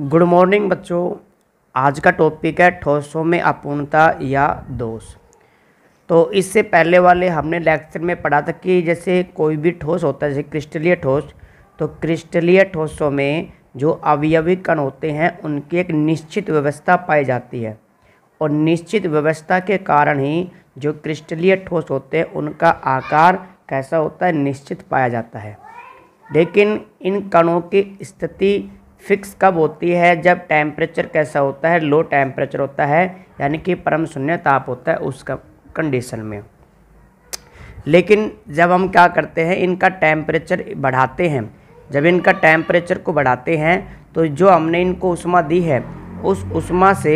good morning बच्चों आज का टॉपिक है ठोसों में अपूर्णता या दोष तो इससे पहले वाले हमने लेक्चर में पढ़ा था कि जैसे कोई भी ठोस होता है जैसे क्रिस्टलीय ठोस तो क्रिस्टलीय ठोसों में जो अवयवी कण होते हैं उनकी एक निश्चित व्यवस्था पाई जाती है और निश्चित व्यवस्था के कारण ही जो क्रिस्टलीय ठोस होते हैं उनका आकार कैसा होता है निश्चित पाया जाता है लेकिन इन कणों की स्थिति फिक्स कब होती है जब टेम्परेचर कैसा होता है लो टेम्परेचर होता है यानी कि परम शून्य ताप होता है उस कंडीशन में लेकिन जब हम क्या करते हैं इनका टेम्परेचर बढ़ाते हैं जब इनका टेम्परेचर को बढ़ाते हैं तो जो हमने इनको उष्मा दी है उस उष्मा से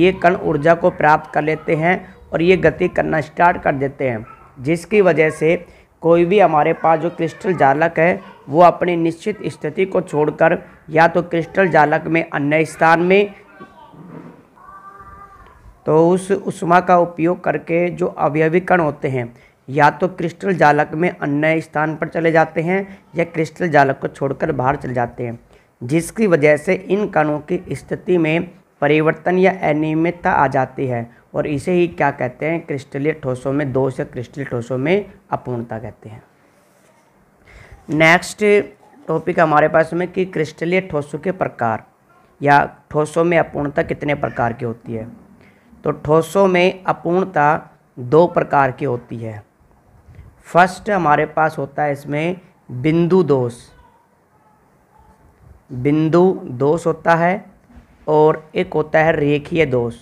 ये कण ऊर्जा को प्राप्त कर लेते हैं और ये गति करना स्टार्ट कर देते हैं जिसकी वजह से कोई भी हमारे पास जो क्रिस्टल जालक है वो अपनी निश्चित स्थिति को छोड़कर या तो क्रिस्टल जालक में अन्य स्थान में तो उस उष्मा का उपयोग करके जो अवयविकण होते हैं या तो क्रिस्टल जालक में अन्य स्थान पर चले जाते हैं या क्रिस्टल जालक को छोड़कर बाहर चले जाते हैं जिसकी वजह से इन कणों की स्थिति में परिवर्तन या अनियमितता आ जाती है और इसे ही क्या कहते हैं क्रिस्टलीय ठोसों में दोष या क्रिस्टलीय ठोसों में अपूर्णता कहते हैं नेक्स्ट टॉपिक हमारे पास में कि क्रिस्टलीय ठोसों के प्रकार या ठोसों में अपूर्णता कितने प्रकार की होती है तो ठोसों में अपूर्णता दो प्रकार की होती है फर्स्ट हमारे पास होता है इसमें बिंदु दोष बिंदु दोष होता है और एक होता है रेखीय दोष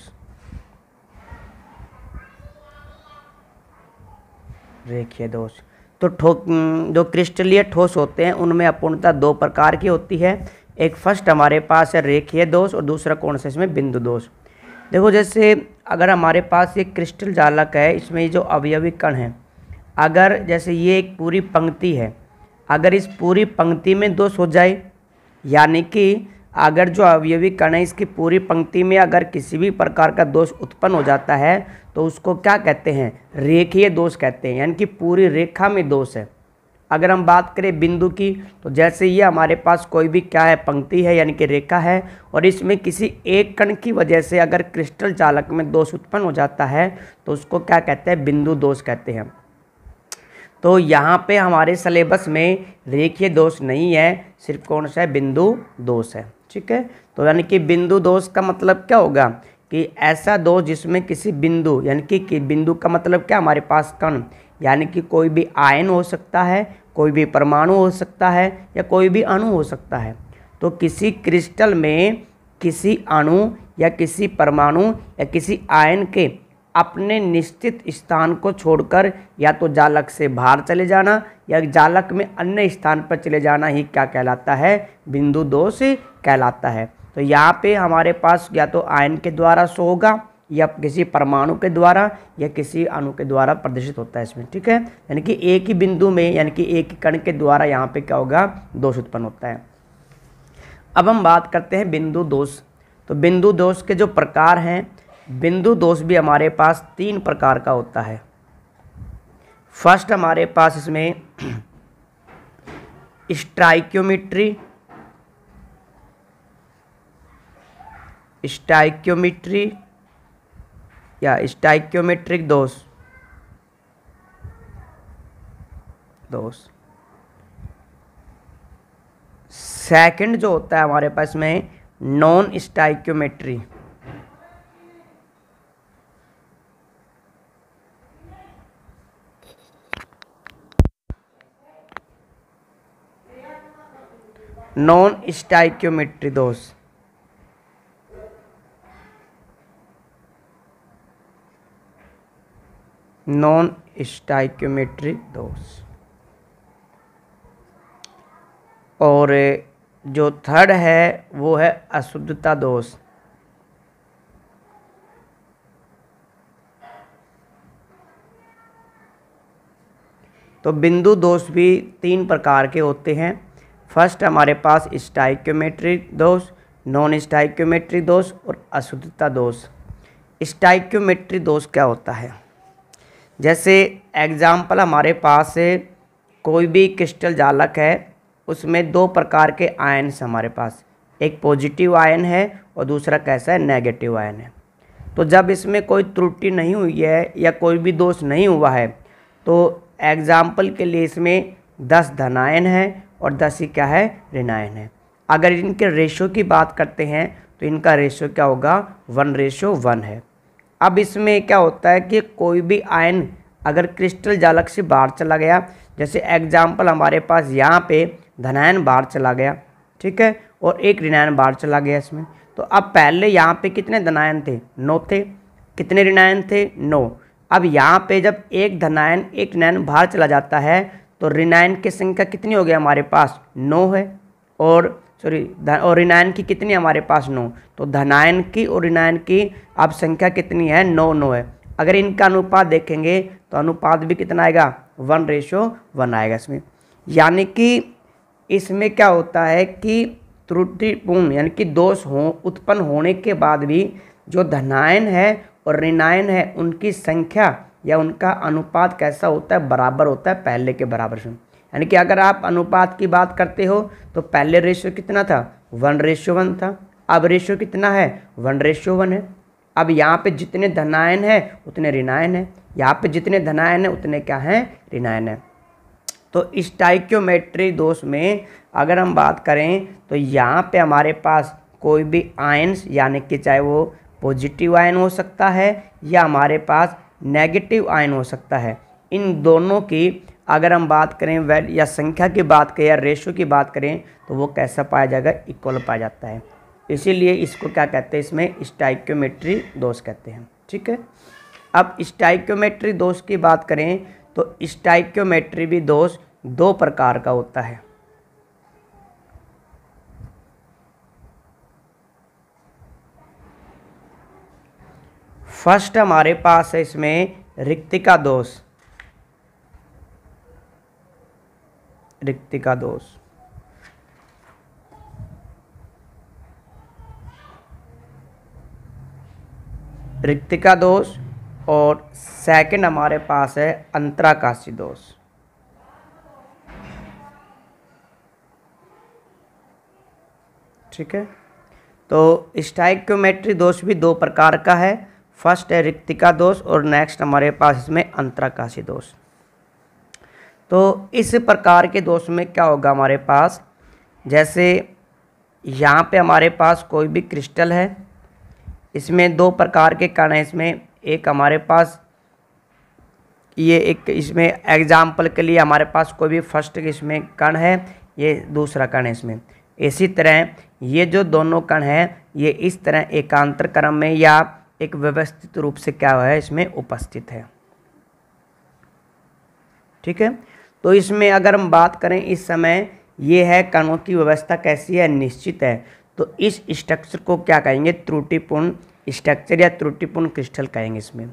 रेखीय दोष तो ठो जो क्रिस्टलीय ठोस होते हैं उनमें अपूर्णता दो प्रकार की होती है एक फर्स्ट हमारे पास है रेखीय दोष और दूसरा कौन सा इसमें बिंदु दोष देखो जैसे अगर हमारे पास ये क्रिस्टल जालक है इसमें जो अवयवी कण है अगर जैसे ये एक पूरी पंक्ति है अगर इस पूरी पंक्ति में दोष हो जाए यानी कि अगर जो अवयवी कण है इसकी पूरी पंक्ति में अगर किसी भी प्रकार का दोष उत्पन्न हो जाता है तो उसको क्या कहते हैं रेखीय दोष कहते हैं यानी कि पूरी रेखा में दोष है अगर हम बात करें बिंदु की तो जैसे ये हमारे पास कोई भी क्या है पंक्ति है यानी कि रेखा है और इसमें किसी एक कण की वजह से अगर क्रिस्टल चालक में दोष उत्पन्न हो जाता है तो उसको क्या कहते हैं बिंदु दोष कहते हैं तो यहाँ पे हमारे सिलेबस में रेखीय दोष नहीं है सिर्फ कौन सा है बिंदु दोष है ठीक है तो यानी कि बिंदु दोष का मतलब क्या होगा कि ऐसा दोष जिसमें किसी बिंदु यानी कि, कि बिंदु का मतलब क्या हमारे पास कण यानी कि कोई भी आयन हो सकता है कोई भी परमाणु हो सकता है या कोई भी अणु हो सकता है तो किसी क्रिस्टल में किसी अणु या किसी परमाणु या किसी आयन के अपने निश्चित स्थान को छोड़कर या तो जालक से बाहर चले जाना या जालक में अन्य स्थान पर चले जाना ही क्या कहलाता है बिंदु दोष कहलाता है तो यहाँ पे हमारे पास या तो आयन के द्वारा सो होगा या किसी परमाणु के द्वारा या किसी अणु के द्वारा प्रदर्शित होता है इसमें ठीक है यानी कि एक ही बिंदु में यानी कि एक ही कण के द्वारा यहाँ पे क्या होगा दोष उत्पन्न होता है अब हम बात करते हैं बिंदु दोष तो बिंदु दोष के जो प्रकार हैं बिंदु दोष भी हमारे पास तीन प्रकार का होता है फर्स्ट हमारे पास इसमें स्ट्राइक्योमीट्री स्टाइक्योमीट्री या स्टाइक्योमेट्रिक दोष दोष सेकंड जो होता है हमारे पास में नॉन स्टाइक्योमेट्री नॉन स्टाइक्योमेट्री दोष नॉन स्टाइक्योमेट्री दोष और जो थर्ड है वो है अशुद्धता दोष तो बिंदु दोष भी तीन प्रकार के होते हैं फर्स्ट हमारे पास स्टाइक्योमेट्रिक दोष नॉन स्टाइक्योमेट्रिक दोष और अशुद्धता दोष स्टाइक्योमेट्रिक दोष क्या होता है जैसे एग्ज़ाम्पल हमारे पास कोई भी क्रिस्टल जालक है उसमें दो प्रकार के आयन्स हमारे पास एक पॉजिटिव आयन है और दूसरा कैसा है नेगेटिव आयन है तो जब इसमें कोई त्रुटि नहीं हुई है या कोई भी दोष नहीं हुआ है तो एग्ज़ाम्पल के लिए इसमें दस धनायन है और दस ही क्या है ऋणायन है अगर इनके रेशो की बात करते हैं तो इनका रेशो क्या होगा वन रेशो वन है अब इसमें क्या होता है कि कोई भी आयन अगर क्रिस्टल जालक से बाहर चला गया जैसे एग्जाम्पल हमारे पास यहाँ पे धनायन बाहर चला गया ठीक है और एक ऋणायन बाहर चला गया इसमें तो अब पहले यहाँ पे कितने धनायन थे नौ थे कितने ऋणायन थे नौ अब यहाँ पे जब एक धनायन एक ऋणायन बाहर चला जाता है तो रिनाइन की संख्या कितनी हो गई हमारे पास नौ है और सॉरी और रिनाइन की कितनी हमारे पास नौ तो धनायन की और रिनायन की अब संख्या कितनी है नौ नौ है अगर इनका अनुपात देखेंगे तो अनुपात भी कितना आएगा वन रेशो वन आएगा इसमें यानी कि इसमें क्या होता है कि त्रुटिपूर्ण यानी कि दोष हो उत्पन्न होने के बाद भी जो धनायन है और ऋणायन है उनकी संख्या या उनका अनुपात कैसा होता है बराबर होता है पहले के बराबर से यानी कि अगर आप अनुपात की बात करते हो तो पहले रेशियो कितना था वन रेशियो वन था अब रेशियो कितना है वन रेशियो वन है अब यहाँ पे जितने धनायन है उतने ऋणायन है यहाँ पे जितने धनायन है उतने क्या हैं ऋणायन है तो स्टाइक्योमेट्री दोष में अगर हम बात करें तो यहाँ पे हमारे पास कोई भी आयन्स यानी कि चाहे वो पॉजिटिव आयन हो सकता है या हमारे पास नेगेटिव आयन हो सकता है इन दोनों की अगर हम बात करें वैल या संख्या की बात करें या रेशो की बात करें तो वो कैसा पाया जाएगा इक्वल पाया जाता है इसीलिए इसको क्या कहते हैं इसमें स्टाइक्योमेट्री दोष कहते हैं ठीक है अब स्टाइक्योमेट्री दोष की बात करें तो स्टाइक्योमेट्री भी दोष दो प्रकार का होता है फर्स्ट हमारे पास है इसमें रिक्तिका दोष रिक्तिका दोष रिक्तिका दोष और सेकंड हमारे पास है अंतराकाशी दोष ठीक है तो स्टाइक्योमेट्री दोष भी दो प्रकार का है फर्स्ट है रिक्तिका दोष और नेक्स्ट हमारे पास इसमें अंतराकाशी दोष तो इस प्रकार के दोष में क्या होगा हमारे पास जैसे यहाँ पे हमारे पास कोई भी क्रिस्टल है इसमें दो प्रकार के कण हैं इसमें एक हमारे पास ये एक इसमें एग्जाम्पल के लिए हमारे पास कोई भी फर्स्ट इसमें कण है ये दूसरा कण है इसमें इसी तरह ये जो दोनों कण हैं ये इस तरह एकांतर क्रम में या एक व्यवस्थित रूप से क्या है इसमें उपस्थित है ठीक है तो इसमें अगर हम बात करें इस समय ये है कणों की व्यवस्था कैसी है निश्चित है तो इस स्ट्रक्चर को क्या कहेंगे त्रुटिपूर्ण स्ट्रक्चर या त्रुटिपूर्ण क्रिस्टल कहेंगे इसमें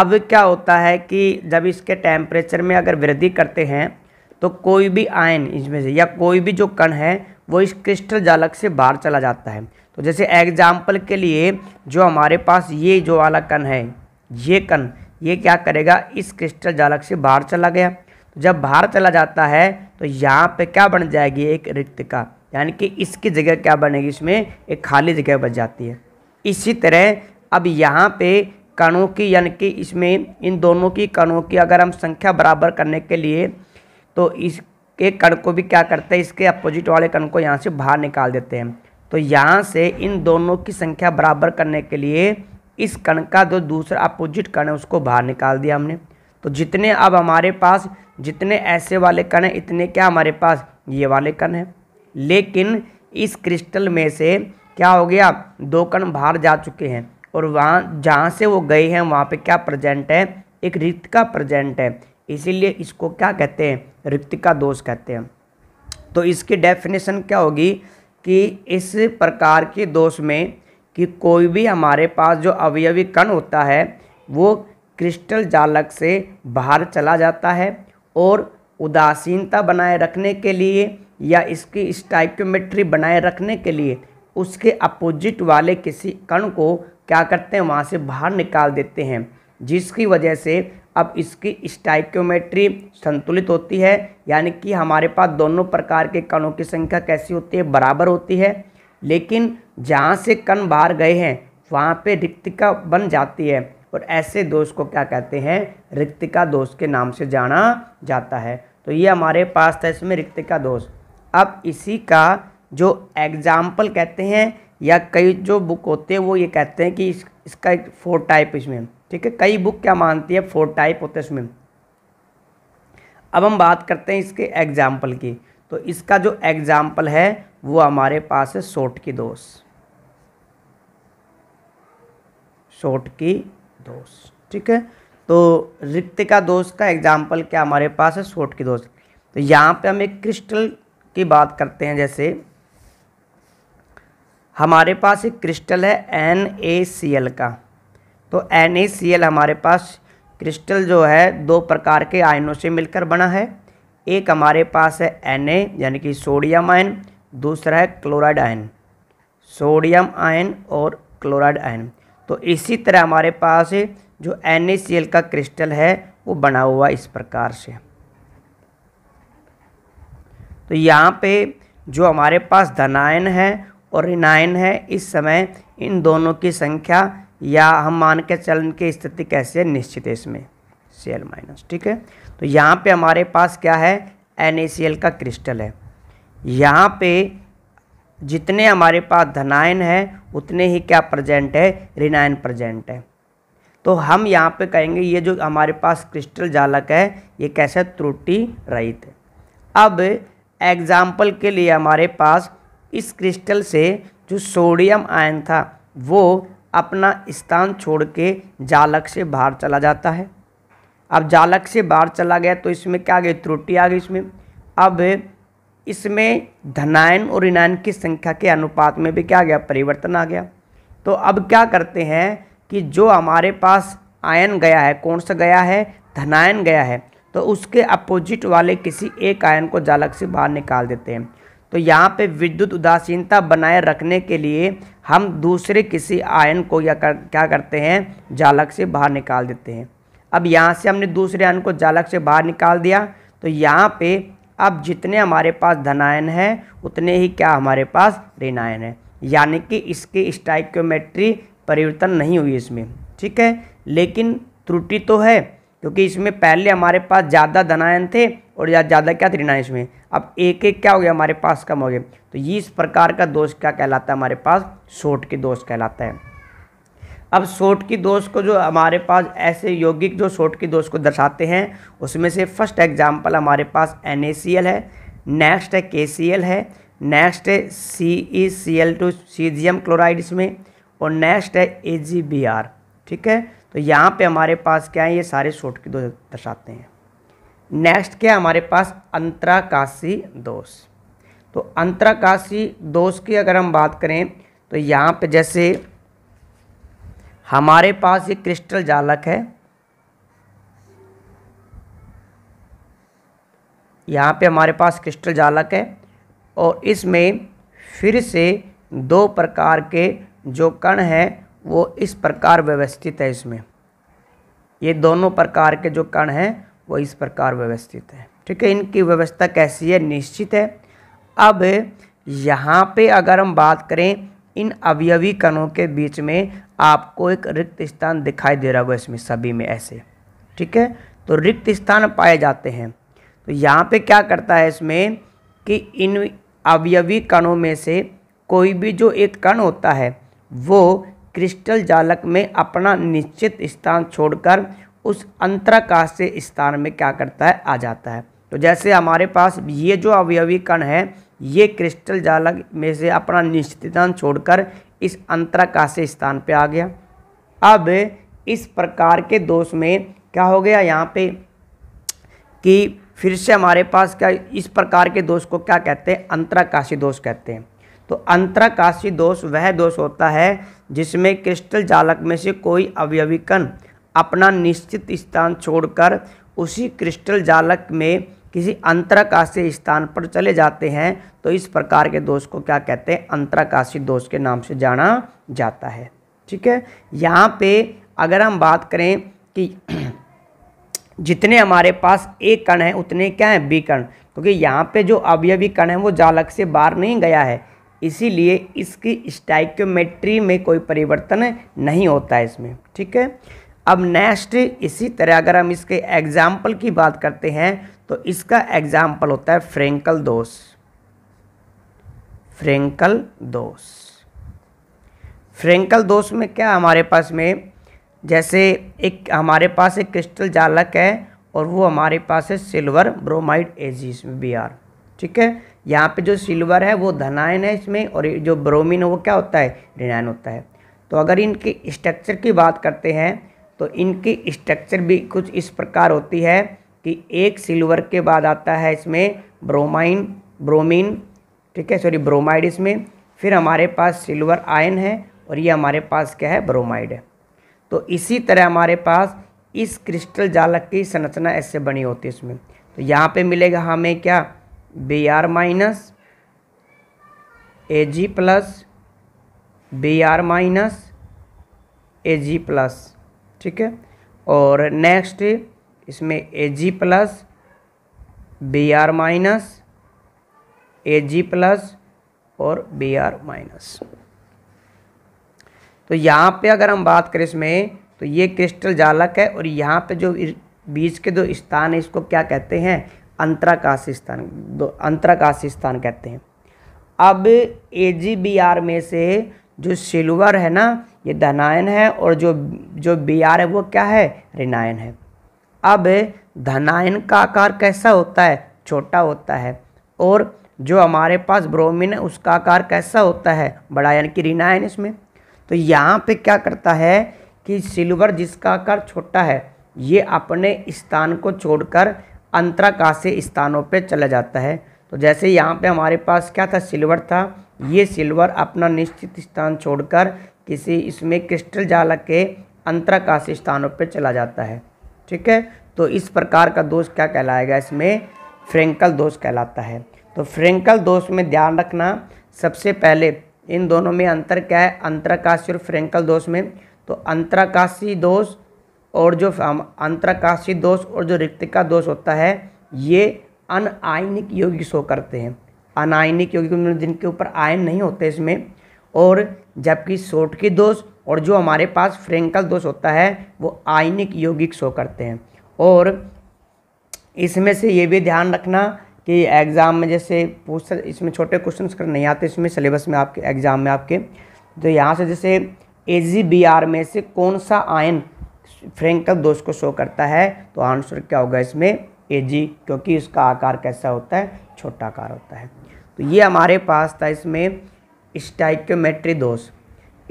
अब क्या होता है कि जब इसके टेम्परेचर में अगर वृद्धि करते हैं तो कोई भी आयन इसमें से या कोई भी जो कण है वो इस क्रिस्टल जालक से बाहर चला जाता है तो जैसे एग्जाम्पल के लिए जो हमारे पास ये जो वाला कण है ये कण ये क्या करेगा इस क्रिस्टल जालक से बाहर चला गया तो जब बाहर चला जाता है तो यहाँ पे क्या बन जाएगी एक रिक्त का यानी कि इसकी जगह क्या बनेगी इसमें एक खाली जगह बच जाती है इसी तरह अब यहाँ पे कणों की यानी कि इसमें इन दोनों की कणों की अगर हम संख्या बराबर करने के लिए तो इसके कण को भी क्या करते हैं इसके अपोजिट वाले कण को यहाँ से बाहर निकाल देते हैं तो यहाँ से इन दोनों की संख्या बराबर करने के लिए इस कण का जो दूसरा अपोजिट कण है उसको बाहर निकाल दिया हमने तो जितने अब हमारे पास जितने ऐसे वाले कण हैं इतने क्या हमारे पास ये वाले कण हैं लेकिन इस क्रिस्टल में से क्या हो गया दो कण बाहर जा चुके हैं और वहाँ जहाँ से वो गए हैं वहाँ पे क्या प्रेजेंट है एक रिक्त का प्रेजेंट है इसीलिए इसको क्या कहते हैं रिक्त का दोष कहते हैं तो इसकी डेफिनेशन क्या होगी कि इस प्रकार के दोष में कि कोई भी हमारे पास जो अवयवी कण होता है वो क्रिस्टल जालक से बाहर चला जाता है और उदासीनता बनाए रखने के लिए या इसकी स्टाइक्योमेट्री बनाए रखने के लिए उसके अपोजिट वाले किसी कण को क्या करते हैं वहाँ से बाहर निकाल देते हैं जिसकी वजह से अब इसकी स्टाइक्योमेट्री संतुलित होती है यानी कि हमारे पास दोनों प्रकार के कणों की संख्या कैसी होती है बराबर होती है लेकिन जहाँ से कण बाहर गए हैं वहाँ पे रिक्तिका बन जाती है और ऐसे दोष को क्या कहते हैं रिक्तिका दोष के नाम से जाना जाता है तो ये हमारे पास था इसमें रिक्तिका दोष अब इसी का जो एग्जाम्पल कहते हैं या कई जो बुक होते हैं वो ये कहते हैं कि इस, इसका एक फोर टाइप इसमें ठीक है कई बुक क्या मानती है फोर टाइप होते हैं इसमें अब हम बात करते हैं इसके एग्जाम्पल की तो इसका जो एग्जाम्पल है वो हमारे पास है शोट की दोष शोट की दोष ठीक है तो रिक्त का दोष का एग्जाम्पल क्या हमारे पास है शोट की दोष तो यहाँ पे हम एक क्रिस्टल की बात करते हैं जैसे हमारे पास एक क्रिस्टल है एन ए सी एल का तो एन हमारे पास क्रिस्टल जो है दो प्रकार के आयनों से मिलकर बना है एक हमारे पास है एन यानी कि सोडियम आयन दूसरा है क्लोराइड आयन सोडियम आयन और क्लोराइड आयन तो इसी तरह हमारे पास जो एन का क्रिस्टल है वो बना हुआ इस प्रकार से तो यहाँ पे जो हमारे पास धनायन है और ऋणायन है इस समय इन दोनों की संख्या या हम मान के चलन की स्थिति कैसे है निश्चित है इसमें सी एल माइनस ठीक है तो यहाँ पे हमारे पास क्या है एन का क्रिस्टल है यहाँ पे जितने हमारे पास धनायन है उतने ही क्या प्रजेंट है रिनायन प्रजेंट है तो हम यहाँ पे कहेंगे ये जो हमारे पास क्रिस्टल जालक है ये कैसे त्रुटि रहित है अब एग्जाम्पल के लिए हमारे पास इस क्रिस्टल से जो सोडियम आयन था वो अपना स्थान छोड़ के जालक से बाहर चला जाता है अब जालक से बाहर चला गया तो इसमें क्या आ गई त्रुटि आ गई इसमें अब इसमें धनायन और ऋणायन की संख्या के अनुपात में भी क्या आ गया परिवर्तन आ गया तो अब क्या करते हैं कि जो हमारे पास आयन गया है कौन सा गया है धनायन गया है तो उसके अपोजिट वाले किसी एक आयन को जालक से बाहर निकाल देते हैं तो यहाँ पे विद्युत उदासीनता बनाए रखने के लिए हम दूसरे किसी आयन को या कर, क्या करते हैं जालक से बाहर निकाल देते हैं अब यहाँ से हमने दूसरे आयन को जालक से बाहर निकाल दिया तो यहाँ पे अब जितने हमारे पास धनायन हैं उतने ही क्या हमारे पास ऋणायन है यानी कि इसकी स्टाइक्योमेट्री परिवर्तन नहीं हुई इसमें ठीक है लेकिन त्रुटि तो है क्योंकि इसमें पहले हमारे पास ज़्यादा धनायन थे और या ज़्यादा क्या थ्री नाइन इसमें अब एक एक क्या हो गया हमारे पास कम हो गया तो ये इस प्रकार का दोष क्या कहलाता है हमारे पास शोट के दोष कहलाता है अब शोट की दोष को जो हमारे पास ऐसे यौगिक जो शोट की दोष को दर्शाते हैं उसमें से फर्स्ट एग्जाम्पल हमारे पास एन है नेक्स्ट है के है नेक्स्ट है C E C L two caesium chloride इसमें और नेक्स्ट है ए जी बी आर ठीक है तो यहाँ पे हमारे पास क्या है ये सारे शोट की दो दर्शाते हैं नेक्स्ट क्या हमारे पास अंतराकाशी दोष तो अंतराकाशी दोष की अगर हम बात करें तो यहाँ पे जैसे हमारे पास ये क्रिस्टल जालक है यहाँ पे हमारे पास क्रिस्टल जालक है और इसमें फिर से दो प्रकार के जो कण हैं वो इस प्रकार व्यवस्थित है इसमें ये दोनों प्रकार के जो कण हैं वो इस प्रकार व्यवस्थित है ठीक है इनकी व्यवस्था कैसी है निश्चित है अब यहाँ पे अगर हम बात करें इन अवयवी कणों के बीच में आपको एक रिक्त स्थान दिखाई दे रहा होगा इसमें सभी में ऐसे ठीक है तो रिक्त स्थान पाए जाते हैं तो यहाँ पे क्या करता है इसमें कि इन अवयवी कणों में से कोई भी जो एक कण होता है वो क्रिस्टल जालक में अपना निश्चित स्थान छोड़कर उस अंतराकाश से स्थान में क्या करता है आ जाता है तो जैसे हमारे पास ये जो अवयवी कण है ये क्रिस्टल जालक में से अपना निश्चित छोड़कर इस अंतराकाश स्थान पे आ गया अब इस प्रकार के दोष में क्या हो गया यहाँ पे कि फिर से हमारे पास क्या इस प्रकार के दोष को क्या कहते हैं अंतराकाशी दोष कहते हैं तो अंतराकाशी दोष वह दोष होता है जिसमें क्रिस्टल जालक में से कोई कण अपना निश्चित स्थान छोड़कर उसी क्रिस्टल जालक में किसी अंतराकाशीय स्थान पर चले जाते हैं तो इस प्रकार के दोष को क्या कहते हैं अंतरकाशीय दोष के नाम से जाना जाता है ठीक है यहाँ पे अगर हम बात करें कि जितने हमारे पास एक कण है उतने क्या है बी कण क्योंकि तो यहाँ पे जो अवयवी कण है वो जालक से बाहर नहीं गया है इसीलिए इसकी स्टाइक्योमेट्री में कोई परिवर्तन नहीं होता है इसमें ठीक है अब नेक्स्ट इसी तरह अगर हम इसके एग्जाम्पल की बात करते हैं तो इसका एग्जाम्पल होता है फ्रेंकल दोष फ्रेंकल दोष फ्रेंकल दोष में क्या हमारे पास में जैसे एक हमारे पास एक क्रिस्टल जालक है और वो हमारे पास है सिल्वर ब्रोमाइड एजिस बी आर ठीक है यहाँ पे जो सिल्वर है वो धनायन है इसमें और जो ब्रोमिन है वो क्या होता है ऋणायन होता है तो अगर इनके स्ट्रक्चर की बात करते हैं तो इनकी स्ट्रक्चर भी कुछ इस प्रकार होती है कि एक सिल्वर के बाद आता है इसमें ब्रोमाइन ब्रोमीन ठीक है सॉरी ब्रोमाइड इसमें फिर हमारे पास सिल्वर आयन है और ये हमारे पास क्या है ब्रोमाइड है तो इसी तरह हमारे पास इस क्रिस्टल जालक की संरचना ऐसे बनी होती है इसमें तो यहाँ पे मिलेगा हमें क्या B R minus A G plus B R minus A G plus ठीक है और नेक्स्ट इसमें A G plus B R minus A G plus और बी आर माइनस तो यहाँ पे अगर हम बात करें इसमें तो ये क्रिस्टल जालक है और यहाँ पे जो बीच के दो स्थान है इसको क्या कहते हैं अंतराकाशी स्थान दो अंतराकाशी स्थान कहते हैं अब ए जी बी आर में से जो सिल्वर है ना ये धनायन है और जो जो बी आर है वो क्या है ऋणायन है अब धनायन का आकार कैसा होता है छोटा होता है और जो हमारे पास ब्रोमिन है उसका आकार कैसा होता है बड़ा यानी कि ऋणायन इसमें तो यहाँ पे क्या करता है कि सिल्वर जिसका आकार छोटा है ये अपने स्थान को छोड़कर अंतराकाशीय स्थानों पे चला जाता है तो जैसे यहाँ पे हमारे पास क्या था सिल्वर था ये सिल्वर अपना निश्चित स्थान छोड़कर किसी इसमें क्रिस्टल जालक के अंतरकाश स्थानों पर चला जाता है ठीक है तो इस प्रकार का दोष क्या कहलाएगा इसमें फ्रेंकल दोष कहलाता है तो फ्रेंकल दोष में ध्यान रखना सबसे पहले इन दोनों में अंतर क्या है अंतरकाशी और फ्रेंकल दोष में तो अंतरकाशी दोष और जो अंतरकाशी दोष और जो रिक्तिका दोष होता है ये आयनिक योग शो करते हैं अनायनिक यौगिक जिनके ऊपर आयन नहीं होते इसमें और जबकि सोट की दोष और जो हमारे पास फ्रेंकल दोष होता है वो आयनिक यौगिक शो करते हैं और इसमें से ये भी ध्यान रखना कि एग्ज़ाम में जैसे पूछ इसमें छोटे क्वेश्चन कर नहीं आते इसमें सिलेबस में आपके एग्ज़ाम में आपके तो यहाँ से जैसे ए में से कौन सा आयन फ्रेंकल दोष को शो करता है तो आंसर क्या होगा इसमें ए क्योंकि इसका आकार कैसा होता है छोटा आकार होता है तो ये हमारे पास था इसमें स्टाइक्योमेट्री दोष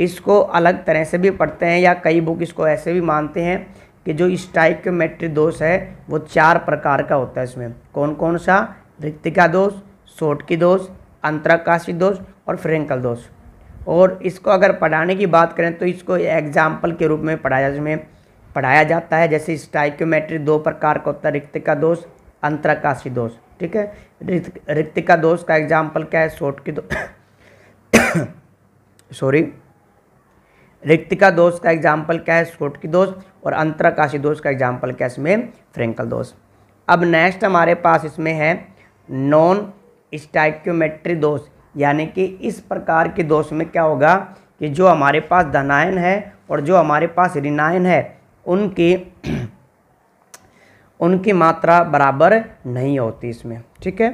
इसको अलग तरह से भी पढ़ते हैं या कई बुक इसको ऐसे भी मानते हैं कि जो स्टाइक्योमेट्री दोष है वो चार प्रकार का होता है इसमें कौन कौन सा रिक्तिका दोष सोट की दोष अंतराकाशी दोष और फ्रेंकल दोष और इसको अगर पढ़ाने की बात करें तो इसको एग्जाम्पल के रूप में पढ़ाया इसमें पढ़ाया जाता है जैसे स्टाइक्योमेट्री दो प्रकार का होता है रिक्तिका दोष अंतराकाशी दोष ठीक है रितिका दोष का एग्जाम्पल क्या है सोट की दो सॉरी रिक्तिका दोष का एग्जाम्पल क्या है शोट की दोष और अंतराकाशी दोष का एग्जाम्पल क्या है इसमें फ्रेंकल दोष अब नेक्स्ट हमारे पास इसमें है नॉन स्टाइक्योमेट्री दोष यानी कि इस प्रकार के दोष में क्या होगा कि जो हमारे पास धनायन है और जो हमारे पास ऋणायन है उनकी उनकी मात्रा बराबर नहीं होती इसमें ठीक है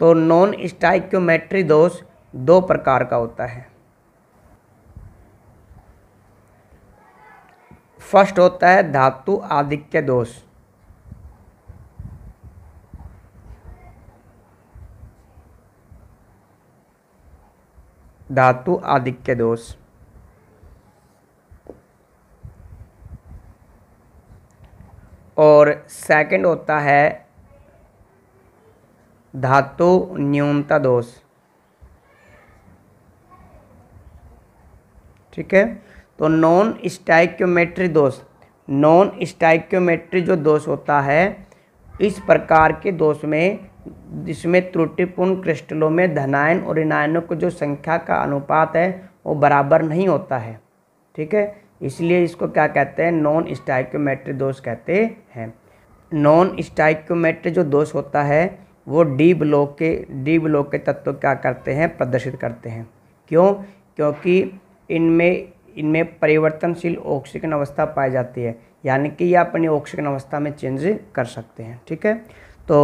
तो नॉन स्टाइक्योमेट्री दोष दो प्रकार का होता है फर्स्ट होता है धातु आधिक्य दोष धातु आधिक्य दोष और सेकंड होता है धातु न्यूनता दोष ठीक है तो नॉन स्टाइक्योमेट्री दोष नॉन स्टाइक्योमेट्री जो दोष होता है इस प्रकार के दोष में जिसमें त्रुटिपूर्ण क्रिस्टलों में धनायन और ऋणायनों को जो संख्या का अनुपात है वो बराबर नहीं होता है ठीक है इसलिए इसको क्या कहते हैं नॉन स्टाइक्योमेट्रिक दोष कहते हैं नॉन स्टाइक्योमेट्रिक जो दोष होता है वो डी ब्लॉक के डी ब्लॉक के तत्व क्या करते हैं प्रदर्शित करते हैं क्यों क्योंकि इनमें इनमें परिवर्तनशील ऑक्सीजन अवस्था पाई जाती है यानी कि ये अपनी ऑक्सीजन अवस्था में चेंज कर सकते हैं ठीक है तो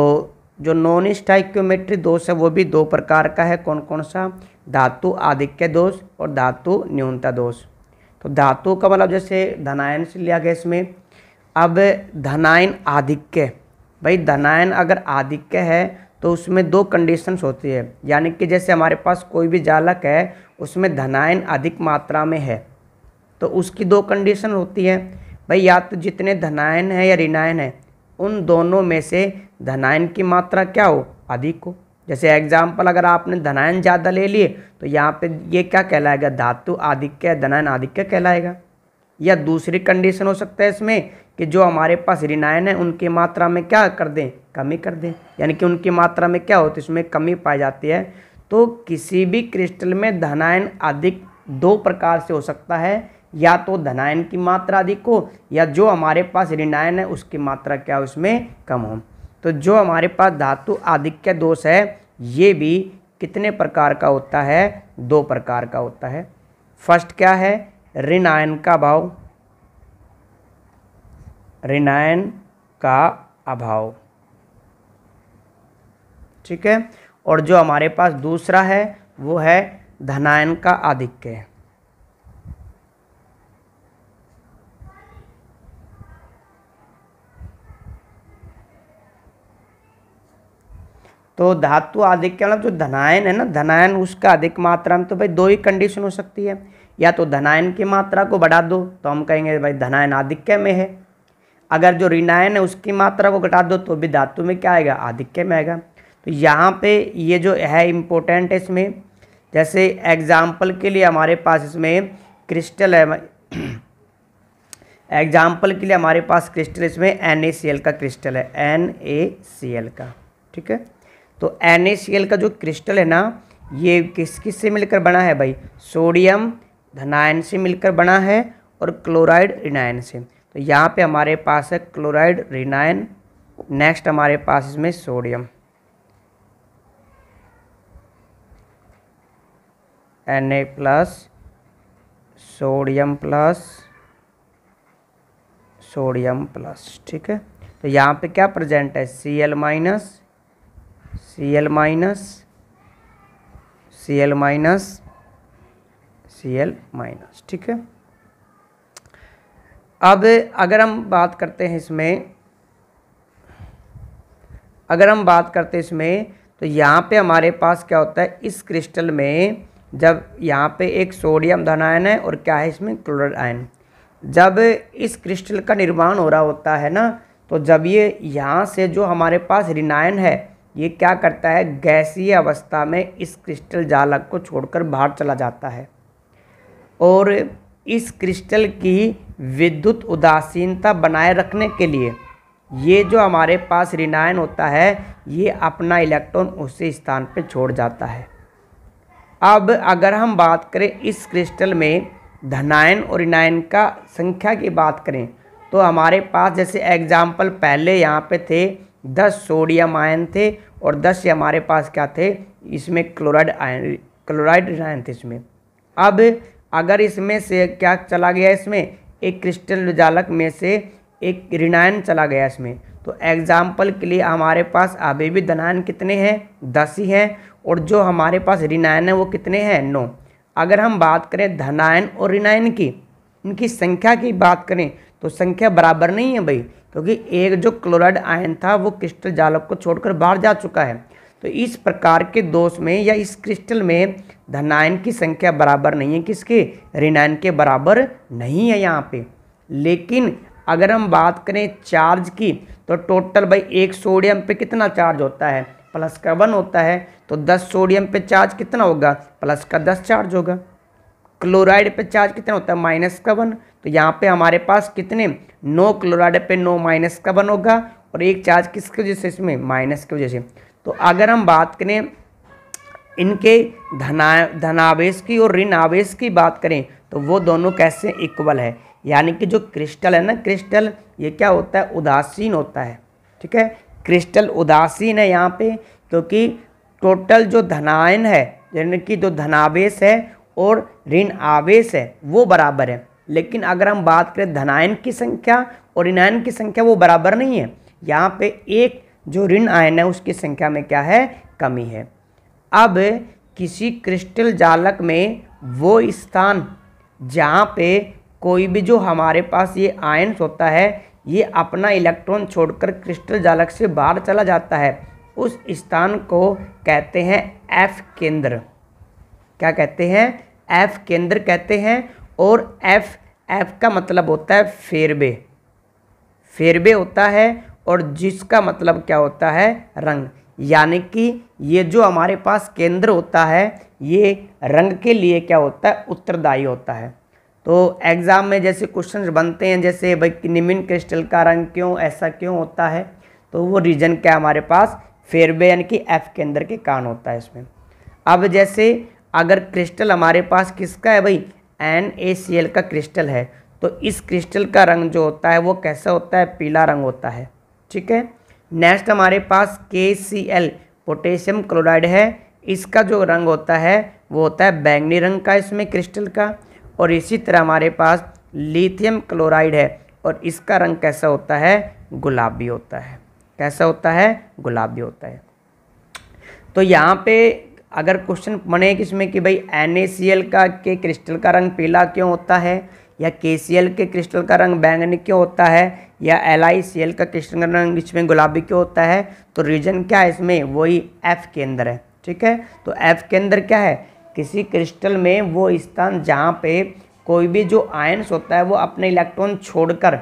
जो नॉन स्टाइक्योमेट्री दोष है वो भी दो प्रकार का है कौन कौन सा धातु आधिक्य दोष और धातु न्यूनता दोष तो धातु का मतलब जैसे धनायन से लिया गया इसमें अब धनायन आधिक्य भाई धनायन अगर आधिक्य है तो उसमें दो कंडीशंस होती है यानी कि जैसे हमारे पास कोई भी जालक है उसमें धनायन अधिक मात्रा में है तो उसकी दो कंडीशन होती है भाई या तो जितने धनायन है या रिनायन है उन दोनों में से धनायन की मात्रा क्या हो अधिक हो जैसे एग्जाम्पल अगर आपने धनायन ज़्यादा ले लिए तो यहाँ पे ये क्या कहलाएगा धातु आधिक्य धनायन आधिक्य कहलाएगा या दूसरी कंडीशन हो सकता है इसमें कि जो हमारे पास ऋणायन है उनकी मात्रा में क्या कर दें कमी कर दें यानी कि उनकी मात्रा में क्या हो तो इसमें कमी पाई जाती है तो किसी भी क्रिस्टल में धनायन अधिक दो प्रकार से हो सकता है या तो धनायन की मात्रा अधिक हो या जो हमारे पास ऋणायन है उसकी मात्रा क्या हो उसमें कम हो तो जो हमारे पास धातु आधिक्य दोष है ये भी कितने प्रकार का होता है दो प्रकार का होता है फर्स्ट क्या है ऋणायन का अभाव ऋणायन का अभाव ठीक है और जो हमारे पास दूसरा है वो है धनायन का आधिक्य है तो धातु अधिक के मतलब जो धनायन है ना धनायन उसका अधिक मात्रा में तो भाई दो ही कंडीशन हो सकती है या तो धनायन की मात्रा को बढ़ा दो तो हम कहेंगे भाई धनायन आधिक्य में है अगर जो ऋणायन है उसकी मात्रा को घटा दो तो भी धातु में क्या आएगा आधिक्य में आएगा तो यहाँ पे ये जो है इम्पोर्टेंट है इसमें जैसे एग्जाम्पल के लिए हमारे पास इसमें क्रिस्टल है एग्जाम्पल के लिए हमारे पास क्रिस्टल इसमें एन का क्रिस्टल है एन का ठीक है तो एन का जो क्रिस्टल है ना ये किस किस से मिलकर बना है भाई सोडियम धनायन से मिलकर बना है और क्लोराइड रिनायन से तो यहाँ पे हमारे पास है क्लोराइड रिनायन नेक्स्ट हमारे पास इसमें sodium N A plus sodium plus sodium plus ठीक है तो यहाँ पे क्या प्रेजेंट है C L minus C L minus C L minus C L minus ठीक है अब अगर हम बात करते हैं इसमें अगर हम बात करते हैं इसमें तो यहाँ पे हमारे पास क्या होता है इस क्रिस्टल में जब यहाँ पे एक सोडियम धन आयन है और क्या है इसमें क्लोराइड आयन जब इस क्रिस्टल का निर्माण हो रहा होता है ना तो जब ये यहाँ से जो हमारे पास आयन है ये क्या करता है गैसीय अवस्था में इस क्रिस्टल जालक को छोड़कर बाहर चला जाता है और इस क्रिस्टल की विद्युत उदासीनता बनाए रखने के लिए ये जो हमारे पास रिनायन होता है ये अपना इलेक्ट्रॉन उसी स्थान पर छोड़ जाता है अब अगर हम बात करें इस क्रिस्टल में धनायन और रिनायन का संख्या की बात करें तो हमारे पास जैसे एग्जाम्पल पहले यहाँ पे थे दस सोडियम आयन थे और दस से हमारे पास क्या थे इसमें क्लोराइड आयन क्लोराइड आयन थे इसमें अब अगर इसमें से क्या चला गया इसमें एक क्रिस्टल जालक में से एक ऋणायन चला गया इसमें तो एग्जाम्पल के लिए हमारे पास अभी भी धनायन कितने हैं दस ही हैं और जो हमारे पास ऋणायन है वो कितने हैं नौ अगर हम बात करें धनायन और ऋणायन की इनकी संख्या की बात करें तो संख्या बराबर नहीं है भाई क्योंकि एक जो क्लोराइड आयन था वो क्रिस्टल जालक को छोड़कर बाहर जा चुका है तो इस प्रकार के दोष में या इस क्रिस्टल में धनायन की संख्या बराबर नहीं है किसके ऋणायन के बराबर नहीं है यहाँ पे लेकिन अगर हम बात करें चार्ज की तो टोटल भाई एक सोडियम पे कितना चार्ज होता है प्लस का वन होता है तो दस सोडियम पे चार्ज कितना होगा प्लस का दस चार्ज होगा क्लोराइड पे चार्ज कितना होता है माइनस का वन तो यहाँ पे हमारे पास कितने नो क्लोराइड पे नो माइनस का बन होगा और एक चार्ज किसके वजह से इसमें माइनस की वजह से तो अगर हम बात करें इनके धना धनावेश की और ऋण आवेश की बात करें तो वो दोनों कैसे इक्वल है यानी कि जो क्रिस्टल है ना क्रिस्टल ये क्या होता है उदासीन होता है ठीक है क्रिस्टल उदासीन है यहाँ पे क्योंकि टोटल जो धनायन है यानी कि जो धनावेश है और ऋण आवेश है वो बराबर है लेकिन अगर हम बात करें धनायन की संख्या और ऋणायन की संख्या वो बराबर नहीं है यहाँ पे एक जो ऋण आयन है उसकी संख्या में क्या है कमी है अब किसी क्रिस्टल जालक में वो स्थान जहाँ पे कोई भी जो हमारे पास ये आयन्स होता है ये अपना इलेक्ट्रॉन छोड़कर क्रिस्टल जालक से बाहर चला जाता है उस स्थान को कहते हैं एफ केंद्र क्या कहते हैं एफ केंद्र कहते हैं और एफ एफ़ का मतलब होता है फेरबे फेरबे होता है और जिसका मतलब क्या होता है रंग यानी कि ये जो हमारे पास केंद्र होता है ये रंग के लिए क्या होता है उत्तरदायी होता है तो एग्ज़ाम में जैसे क्वेश्चन बनते हैं जैसे भाई निमिन क्रिस्टल का रंग क्यों ऐसा क्यों होता है तो वो रीजन क्या हमारे पास फेरबे यानी कि एफ केंद्र के कारण होता है इसमें अब जैसे अगर क्रिस्टल हमारे पास किसका है भाई एन ए सी एल का क्रिस्टल है तो इस क्रिस्टल का रंग जो होता है वो कैसा होता है पीला रंग होता है ठीक है नेक्स्ट हमारे पास के सी एल पोटेशियम क्लोराइड है इसका जो रंग होता है वो होता है बैंगनी रंग का इसमें क्रिस्टल का और इसी तरह हमारे पास लिथियम क्लोराइड है और इसका रंग कैसा होता है गुलाबी होता है कैसा होता है गुलाबी होता है तो यहाँ पे अगर क्वेश्चन बने किसमें कि भाई एन का के क्रिस्टल का रंग पीला क्यों होता है या के के क्रिस्टल का रंग बैंगनी क्यों होता है या एल का क्रिस्टल का रंग इसमें गुलाबी क्यों होता है तो रीजन क्या है इसमें वही एफ़ के अंदर है ठीक है तो एफ़ के अंदर क्या है किसी क्रिस्टल में वो स्थान जहाँ पे कोई भी जो आयंस होता है वो अपने इलेक्ट्रॉन छोड़कर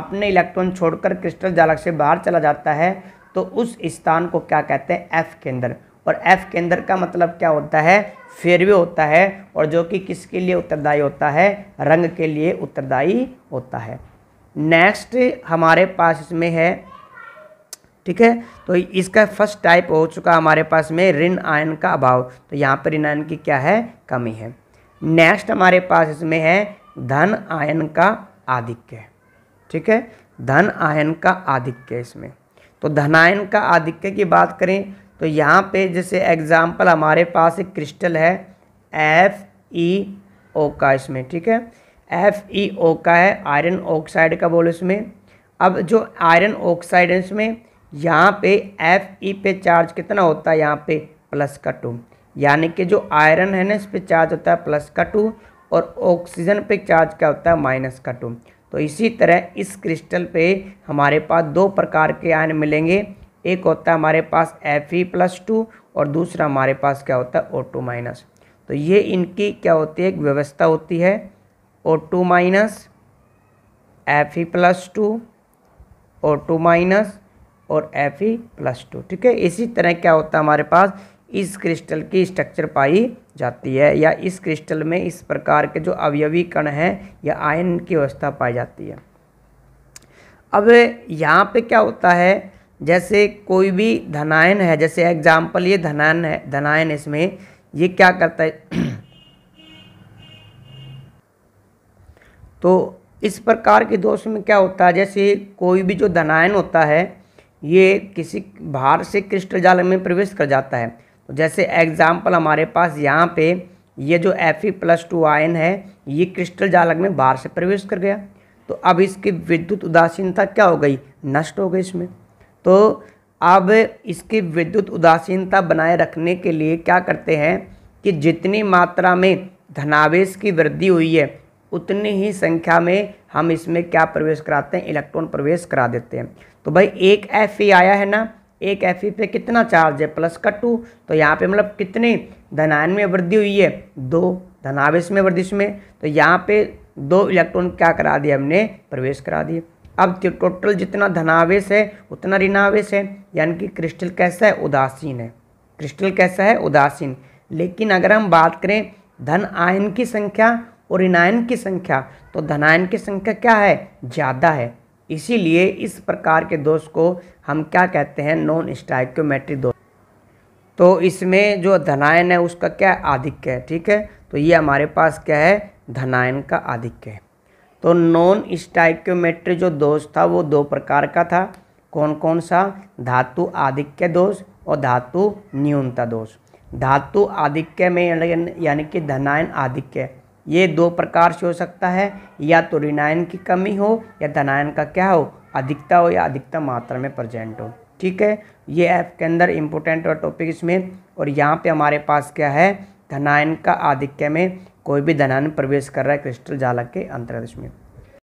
अपने इलेक्ट्रॉन छोड़कर क्रिस्टल जालक से बाहर चला जाता है तो उस स्थान को क्या कहते हैं एफ के अंदर और एफ केंद्र का मतलब क्या होता है फेरवे होता है और जो कि किसके लिए उत्तरदायी होता है रंग के लिए उत्तरदायी होता है नेक्स्ट हमारे पास इसमें है ठीक है तो इसका फर्स्ट टाइप हो चुका हमारे पास में ऋण आयन का अभाव तो यहाँ पर ऋण आयन की क्या है कमी है नेक्स्ट हमारे पास इसमें है धन आयन का आधिक्य ठीक है धन आयन का आधिक्य इसमें तो धनायन का आधिक्य की बात करें तो यहाँ पे जैसे एग्ज़ाम्पल हमारे पास एक क्रिस्टल है एफ ई ओ का इसमें ठीक है एफ ई ओ का है आयरन ऑक्साइड का बोलो इसमें अब जो आयरन ऑक्साइड है इसमें यहाँ पे एफ ई e पे चार्ज कितना होता है यहाँ पे प्लस का टू यानी कि जो आयरन है ना इस पर चार्ज होता है प्लस का टू और ऑक्सीजन पे चार्ज क्या होता है माइनस का टू तो इसी तरह इस क्रिस्टल पे हमारे पास दो प्रकार के आयन मिलेंगे एक होता है हमारे पास एफ ई प्लस टू और दूसरा हमारे पास क्या होता है ओ टू माइनस तो ये इनकी क्या होती है एक व्यवस्था होती है O two minus F E plus two O two minus और एफ ई प्लस टू ठीक है इसी तरह क्या होता है हमारे पास इस क्रिस्टल की स्ट्रक्चर पाई जाती है या इस क्रिस्टल में इस प्रकार के जो अवयवी कण हैं या आयन की व्यवस्था पाई जाती है अब यहाँ पे क्या होता है जैसे कोई भी धनायन है जैसे एग्जाम्पल ये धनायन है धनायन इसमें ये क्या करता है तो इस प्रकार के दोष में क्या होता है जैसे कोई भी जो धनायन होता है ये किसी भार से क्रिस्टल जाल में प्रवेश कर जाता है तो जैसे एग्जाम्पल हमारे पास यहाँ पे ये जो F E plus two ion है ये क्रिस्टल जालक में बाहर से प्रवेश कर गया तो अब इसकी विद्युत उदासीनता क्या हो गई नष्ट हो गई इसमें तो अब इसकी विद्युत उदासीनता बनाए रखने के लिए क्या करते हैं कि जितनी मात्रा में धनावेश की वृद्धि हुई है उतनी ही संख्या में हम इसमें क्या प्रवेश कराते हैं इलेक्ट्रॉन प्रवेश करा देते हैं तो भाई एक एफ ई e आया है ना एक एफ ई e पे कितना चार्ज है प्लस का टू तो यहाँ पे मतलब कितने धनायन में वृद्धि हुई है दो धनावेश में वृद्धि में तो यहाँ पे दो इलेक्ट्रॉन क्या करा दिए हमने प्रवेश करा दिए अब टोटल जितना धनावेश है उतना ऋणावेश है यानी कि क्रिस्टल कैसा है उदासीन है क्रिस्टल कैसा है उदासीन लेकिन अगर हम बात करें धन आयन की संख्या और ऋणायन की संख्या तो धनायन की संख्या क्या है ज़्यादा है इसीलिए इस प्रकार के दोष को हम क्या कहते हैं नॉन स्टाइक्योमेट्रिक दोष तो इसमें जो धनायन है उसका क्या आधिक्य है ठीक है तो ये हमारे पास क्या है धनायन का आधिक्य है तो नॉन स्टाइक्योमेट्री जो दोष था वो दो प्रकार का था कौन कौन सा धातु आधिक्य दोष और धातु न्यूनता दोष धातु आधिक्य में यानी कि धनायन आधिक्य ये दो प्रकार से हो सकता है या तो ऋणायन की कमी हो या धनायन का क्या हो अधिकता हो या अधिकता मात्रा में प्रजेंट हो ठीक है ये ऐप के अंदर इम्पोर्टेंट और टॉपिक इसमें और यहाँ पे हमारे पास क्या है धनायन का आधिक्य में कोई भी धनान प्रवेश कर रहा है क्रिस्टल जालक के अंतरिक्ष में